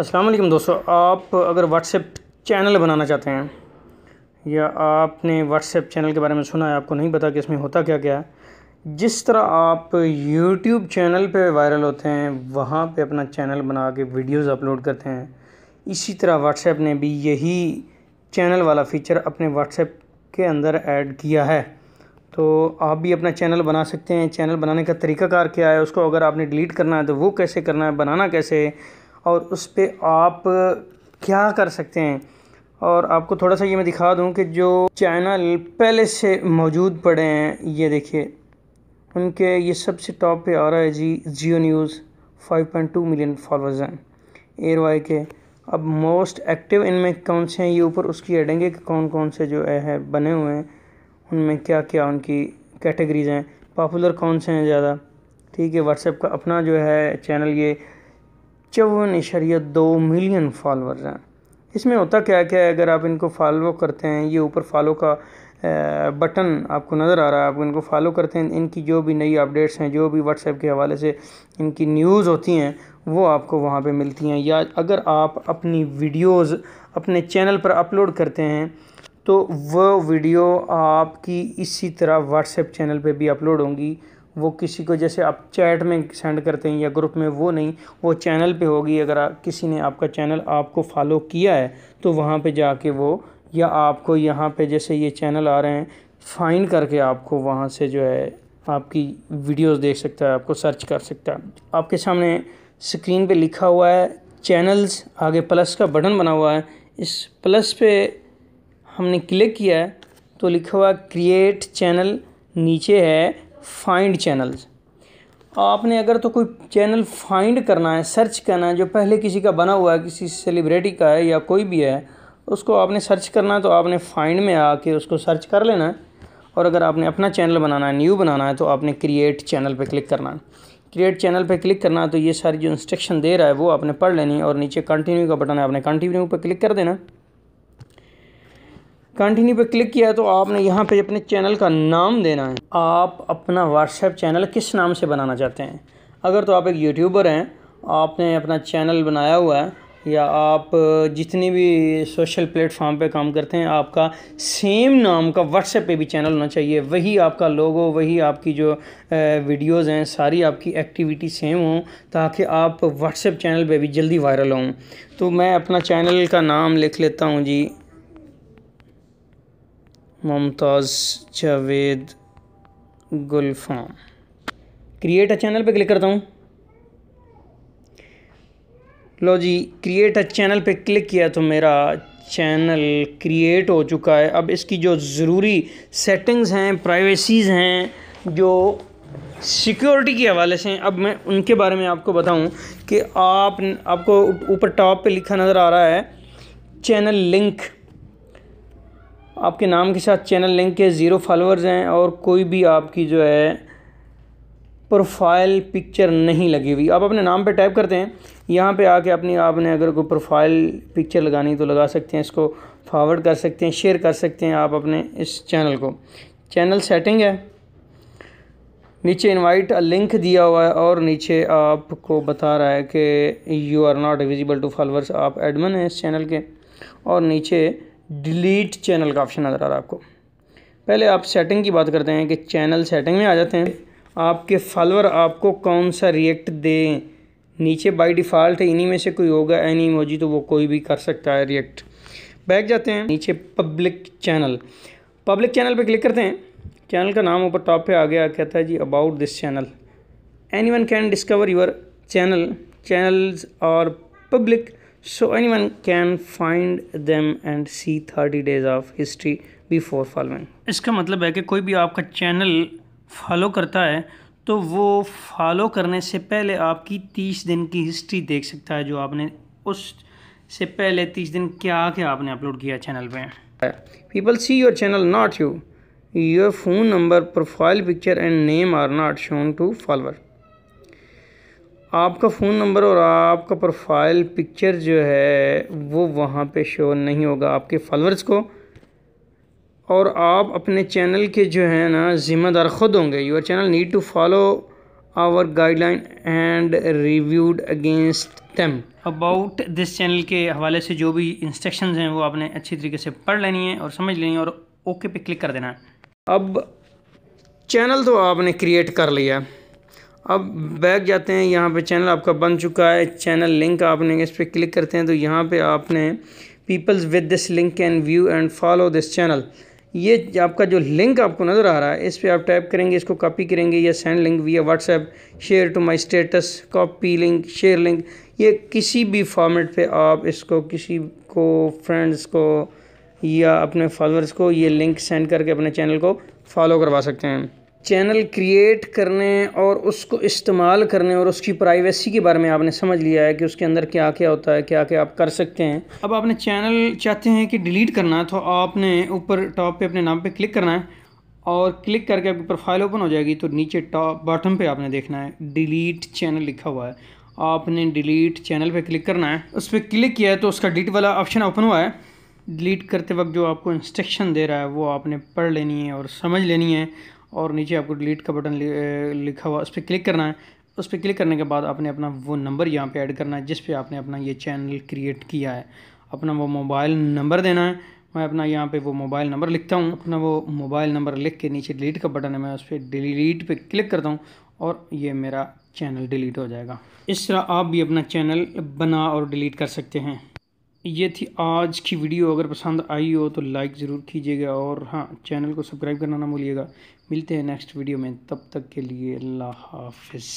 असलम दोस्तों आप अगर व्हाट्सएप चैनल बनाना चाहते हैं या आपने व्हाट्सएप चैनल के बारे में सुना है आपको नहीं पता कि इसमें होता क्या क्या है जिस तरह आप यूट्यूब चैनल पे वायरल होते हैं वहाँ पे अपना चैनल बना के वीडियोस अपलोड करते हैं इसी तरह व्हाट्सएप ने भी यही चैनल वाला फ़ीचर अपने व्हाट्सएप के अंदर ऐड किया है तो आप भी अपना चैनल बना सकते हैं चैनल बनाने का तरीकाकार क्या है उसको अगर आपने डिलीट करना है तो वो कैसे करना है बनाना कैसे और उस पर आप क्या कर सकते हैं और आपको थोड़ा सा ये मैं दिखा दूं कि जो चैनल पहले से मौजूद पड़े हैं ये देखिए उनके ये सबसे टॉप पे आ रहा है जी जियो न्यूज़ 5.2 मिलियन फॉलोअर्स हैं एयर वाई के अब मोस्ट एक्टिव इनमें कौन से हैं ये ऊपर उसकी एडेंगे कि कौन कौन से जो है बने हुए हैं उनमें क्या क्या उनकी कैटेगरीज हैं पॉपुलर कौन से हैं ज़्यादा ठीक है व्हाट्सएप का अपना जो है चैनल ये चौवन इशारिया दो मिलियन फॉलोअर्स हैं इसमें होता क्या क्या है अगर आप इनको फॉलो करते हैं ये ऊपर फॉलो का बटन आपको नज़र आ रहा है आप इनको फॉलो करते हैं इनकी जो भी नई अपडेट्स हैं जो भी व्हाट्सएप के हवाले से इनकी न्यूज़ होती हैं वो आपको वहाँ पे मिलती हैं या अगर आप अपनी वीडियोस अपने चैनल पर अपलोड करते हैं तो वो वीडियो आपकी इसी तरह व्हाट्सएप चैनल पे भी अपलोड होंगी वो किसी को जैसे आप चैट में सेंड करते हैं या ग्रुप में वो नहीं वो चैनल पे होगी अगर आ, किसी ने आपका चैनल आपको फॉलो किया है तो वहाँ पे जाके वो या आपको यहाँ पे जैसे ये चैनल आ रहे हैं फाइंड करके आपको वहाँ से जो है आपकी वीडियोस देख सकता है आपको सर्च कर सकता है आपके सामने स्क्रीन पे लिखा हुआ है चैनल्स आगे प्लस का बटन बना हुआ है इस प्लस पे हमने क्लिक किया है तो लिखा हुआ क्रिएट चैनल नीचे है फाइंड चैनल्स आपने अगर तो कोई चैनल फाइंड करना है सर्च करना है जो पहले किसी का बना हुआ है किसी सेलिब्रिटी का है या कोई भी है उसको आपने सर्च करना है तो आपने फाइंड में आके उसको सर्च कर लेना है और अगर आपने अपना चैनल बनाना है न्यू बनाना है तो आपने क्रिएट चैनल पर क्लिक करना है क्रिएट चैनल पर क्लिक करना है तो ये सारी जो इंस्ट्रक्शन दे रहा है वो आपने पढ़ लेनी है और नीचे कंटिन्यू का बटन है आपने कंटिन्यू पर क्लिक कर देना कंटिन्यू पे क्लिक किया तो आपने यहाँ पे अपने चैनल का नाम देना है आप अपना व्हाट्सएप चैनल किस नाम से बनाना चाहते हैं अगर तो आप एक यूट्यूबर हैं आपने अपना चैनल बनाया हुआ है या आप जितनी भी सोशल प्लेटफॉर्म पे काम करते हैं आपका सेम नाम का व्हाट्सएप पे भी चैनल होना चाहिए वही आपका लोगो वही आपकी जो वीडियोस हैं सारी आपकी एक्टिविटी सेम हो ताकि आप व्हाट्सएप चैनल पे भी जल्दी वायरल हों तो मैं अपना चैनल का नाम लिख लेता हूँ जी Mumtaz Javed Gulfam create a channel पे क्लिक करता हूँ लो जी क्रिएट अ चैनल पे क्लिक किया तो मेरा चैनल क्रिएट हो चुका है अब इसकी जो ज़रूरी सेटिंग्स हैं प्राइवेसीज़ हैं जो सिक्योरिटी के हवाले से अब मैं उनके बारे में आपको बताऊं कि आप आपको ऊपर टॉप पे लिखा नज़र आ रहा है चैनल लिंक आपके नाम के साथ चैनल लिंक के ज़ीरो फॉलोअर्स हैं और कोई भी आपकी जो है प्रोफाइल पिक्चर नहीं लगी हुई आप अपने नाम पे टाइप करते हैं यहाँ पे आके अपनी आपने अगर कोई प्रोफाइल पिक्चर लगानी तो लगा सकते हैं इसको फॉरवर्ड कर सकते हैं शेयर कर सकते हैं आप अपने इस चैनल को चैनल सेटिंग है नीचे इनवाइट लिंक दिया हुआ है और नीचे आपको बता रहा है कि you are not visible to followers आप एडमिन हैं इस चैनल के और नीचे डिलीट चैनल का ऑप्शन नज़र आ रहा है आपको पहले आप सेटिंग की बात करते हैं कि चैनल सेटिंग में आ जाते हैं आपके फॉलोअर आपको कौन सा रिएक्ट दें नीचे बाय डिफ़ॉल्ट इन्हीं में से कोई होगा एनी मोजी तो वो कोई भी कर सकता है रिएक्ट बैक जाते हैं नीचे पब्लिक चैनल पब्लिक चैनल पे क्लिक करते हैं चैनल का नाम ऊपर टॉप पे आ गया कहता है जी about this channel anyone can discover your channel channels और public so anyone can find them and see 30 days of history before following इसका मतलब है कि कोई भी आपका चैनल फॉलो करता है तो वो फॉलो करने से पहले आपकी 30 दिन की हिस्ट्री देख सकता है जो आपने उस से पहले 30 दिन क्या क्या आपने अपलोड किया चैनल पे people see your channel not you your phone number profile picture and name are not shown to follower आपका फ़ोन नंबर और आपका प्रोफाइल पिक्चर जो है वो वहाँ पे शो नहीं होगा आपके फॉलोअर्स को और आप अपने चैनल के जो है ना ज़िम्मेदार ख़ुद होंगे your channel need to follow our guideline and reviewed against them about this channel के हवाले से जो भी इंस्ट्रक्शन हैं वो आपने अच्छी तरीके से पढ़ लेनी है और समझ लेनी है और ओके पे क्लिक कर देना है अब चैनल तो आपने क्रिएट कर लिया अब बैक जाते हैं यहाँ पे चैनल आपका बन चुका है चैनल लिंक आपने इस पर क्लिक करते हैं तो यहाँ पे आपने peoples with this link can view and follow this channel ये आपका जो लिंक आपको नज़र आ रहा है इस पर आप टाइप करेंगे इसको कॉपी करेंगे या send link via WhatsApp share to my status copy link share link ये किसी भी फॉर्मेट पर आप इसको किसी को फ्रेंड्स को या अपने फॉलोअर्स को ये लिंक सेंड करके अपने चैनल को फॉलो करवा सकते हैं चैनल क्रिएट करने और उसको इस्तेमाल करने और उसकी प्राइवेसी के बारे में आपने समझ लिया है कि उसके अंदर क्या क्या होता है क्या क्या आप कर सकते हैं अब आपने चैनल चाहते हैं कि डिलीट करना है तो आपने ऊपर टॉप पे अपने नाम पे क्लिक करना है और क्लिक करके आपकी प्रोफाइल ओपन हो जाएगी तो नीचे टॉप बॉटम पर आपने देखना है डिलीट चैनल लिखा हुआ है आपने डिलीट चैनल पर क्लिक करना है उस पर क्लिक किया है तो उसका डिलीट वाला ऑप्शन ओपन हुआ है डिलीट करते वक्त जो आपको इंस्ट्रक्शन दे रहा है वो आपने पढ़ लेनी है और समझ लेनी है और नीचे आपको डिलीट का बटन लिखा हुआ उस पर क्लिक करना है उस पर क्लिक करने के बाद आपने अपना वो नंबर यहाँ पे ऐड करना है जिस पे आपने अपना ये चैनल क्रिएट किया है अपना वो मोबाइल नंबर देना है मैं अपना यहाँ पे वो मोबाइल नंबर लिखता हूँ अपना वो मोबाइल नंबर लिख के नीचे डिलीट का बटन है मैं उस पर डिलीट पर क्लिक करता हूँ और ये मेरा चैनल डिलीट हो जाएगा इस तरह आप भी अपना चैनल बना और डिलीट कर सकते हैं ये थी आज की वीडियो अगर पसंद आई हो तो लाइक ज़रूर कीजिएगा और हाँ चैनल को सब्सक्राइब करना ना भूलिएगा मिलते हैं नेक्स्ट वीडियो में तब तक के लिए अल्लाह हाफिज़